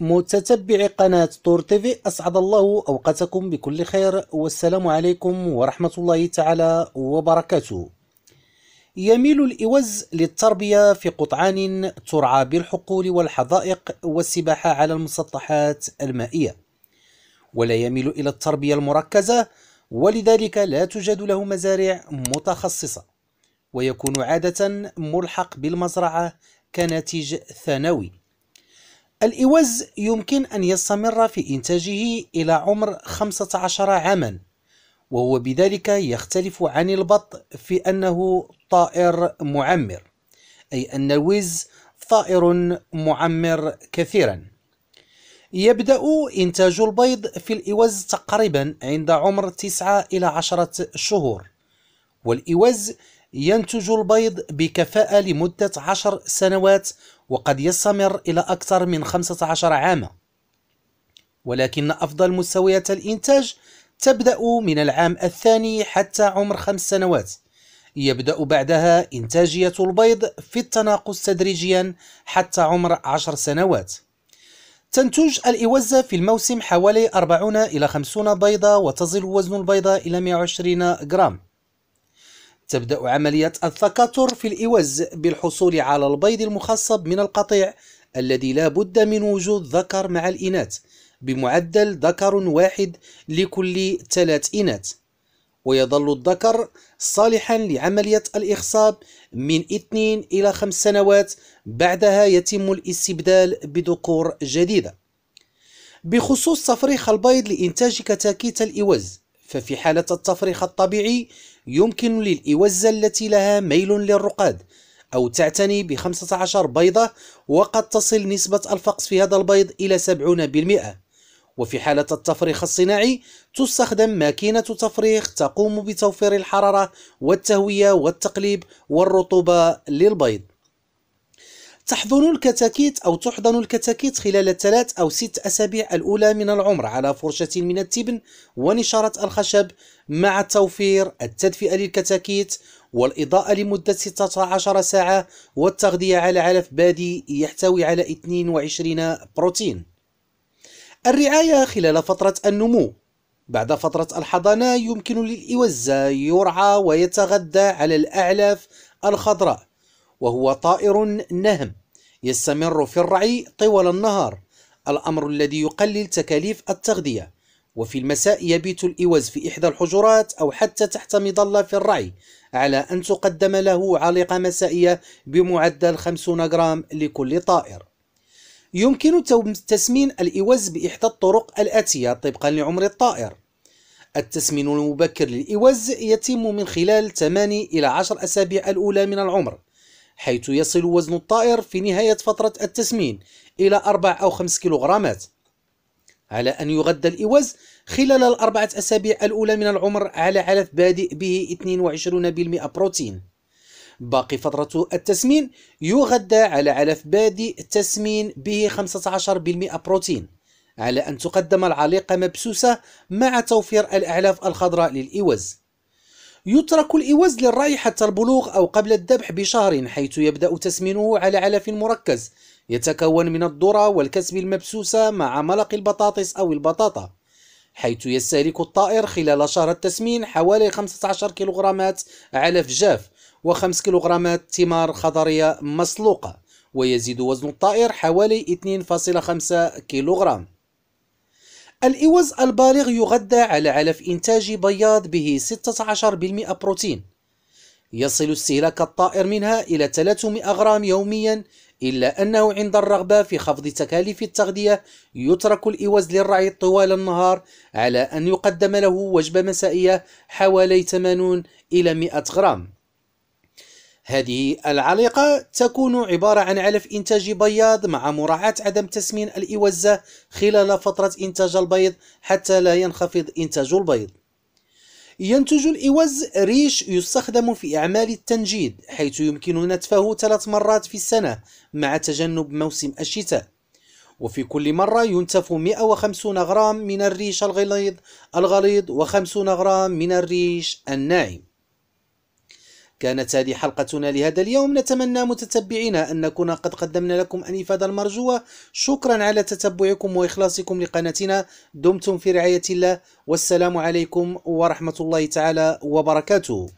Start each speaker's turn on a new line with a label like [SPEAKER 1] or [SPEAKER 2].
[SPEAKER 1] متتبعي قناة طور تيفي أسعد الله أوقاتكم بكل خير والسلام عليكم ورحمة الله تعالى وبركاته يميل الإوز للتربية في قطعان ترعى بالحقول والحدائق والسباحة على المسطحات المائية ولا يميل إلى التربية المركزة ولذلك لا توجد له مزارع متخصصة ويكون عادة ملحق بالمزرعة كناتج ثانوي الإوز يمكن أن يستمر في إنتاجه إلى عمر 15 عاما وهو بذلك يختلف عن البط في أنه طائر معمر أي أن الوز طائر معمر كثيرا يبدأ إنتاج البيض في الإوز تقريبا عند عمر 9 إلى 10 شهور والإوز ينتج البيض بكفاءة لمدة عشر سنوات وقد يستمر إلى أكثر من 15 عاما ولكن أفضل مستويات الإنتاج تبدأ من العام الثاني حتى عمر خمس سنوات يبدأ بعدها إنتاجية البيض في التناقص تدريجيا حتى عمر عشر سنوات تنتج الإوزة في الموسم حوالي 40 إلى 50 بيضة وتصل وزن البيضة إلى 120 جرام تبدأ عملية التكاثر في الإوز بالحصول على البيض المخصب من القطيع الذي لا بد من وجود ذكر مع الإناث بمعدل ذكر واحد لكل ثلاث إناث ويظل الذكر صالحا لعملية الإخصاب من 2 إلى 5 سنوات بعدها يتم الاستبدال بذكور جديدة بخصوص تفريخ البيض لإنتاج كتاكيت الإوز ففي حالة التفريخ الطبيعي يمكن للإوزة التي لها ميل للرقاد أو تعتني ب 15 بيضة وقد تصل نسبة الفقس في هذا البيض إلى 70% وفي حالة التفريخ الصناعي تستخدم ماكينة تفريخ تقوم بتوفير الحرارة والتهوية والتقليب والرطوبة للبيض تحضن الكتاكيت أو تحضن الكتاكيت خلال الثلاث أو ست أسابيع الأولى من العمر على فرشة من التبن ونشارة الخشب مع توفير التدفئة للكتاكيت والإضاءة لمدة 16 ساعة والتغذية على علف بادي يحتوي على 22 بروتين الرعاية خلال فترة النمو بعد فترة الحضانة يمكن للإوزة يرعى ويتغذى على الأعلاف الخضراء وهو طائر نهم يستمر في الرعي طوال النهار الأمر الذي يقلل تكاليف التغذية وفي المساء يبيت الإوز في إحدى الحجرات أو حتى تحت مظلة في الرعي على أن تقدم له علقة مسائية بمعدل 50 غرام لكل طائر يمكن تسمين الإوز بإحدى الطرق الآتية طبقا لعمر الطائر التسمين المبكر للإوز يتم من خلال 8 إلى 10 أسابيع الأولى من العمر حيث يصل وزن الطائر في نهاية فترة التسمين إلى 4 أو 5 كيلوغرامات على أن يغذى الإوز خلال الأربعة أسابيع الأولى من العمر على علف بادئ به 22% بروتين باقي فترة التسمين يغذى على علف بادئ التسمين به 15% بروتين على أن تقدم العليقة مبسوسة مع توفير الأعلاف الخضراء للإوز يترك الإوز للرأي حتى البلوغ أو قبل الذبح بشهر حيث يبدأ تسمينه على علف مركز يتكون من الذرة والكسب المبسوسة مع ملق البطاطس أو البطاطا حيث يستهلك الطائر خلال شهر التسمين حوالي 15 كيلوغرامات علف جاف و5 كيلوغرامات تمار خضرية مسلوقة ويزيد وزن الطائر حوالي 2.5 كيلوغرام الإوز البالغ يغذى على علف إنتاج بياض به 16% بروتين يصل استهلاك الطائر منها إلى 300 غرام يوميا إلا أنه عند الرغبة في خفض تكاليف التغذية يترك الإوز للرعي طوال النهار على أن يقدم له وجبة مسائية حوالي 80 إلى 100 غرام هذه العليقة تكون عبارة عن علف إنتاج بياض مع مراعاة عدم تسمين الإوزة خلال فترة إنتاج البيض حتى لا ينخفض إنتاج البيض ينتج الإوز ريش يستخدم في أعمال التنجيد حيث يمكن نتفه ثلاث مرات في السنة مع تجنب موسم الشتاء وفي كل مرة ينتف 150 غرام من الريش الغليظ الغليظ و50 غرام من الريش الناعم كانت هذه حلقتنا لهذا اليوم نتمنى متتبعينا أن نكون قد قدمنا لكم الإفادة المرجوة شكرا على تتبعكم وإخلاصكم لقناتنا دمتم في رعاية الله والسلام عليكم ورحمة الله تعالى وبركاته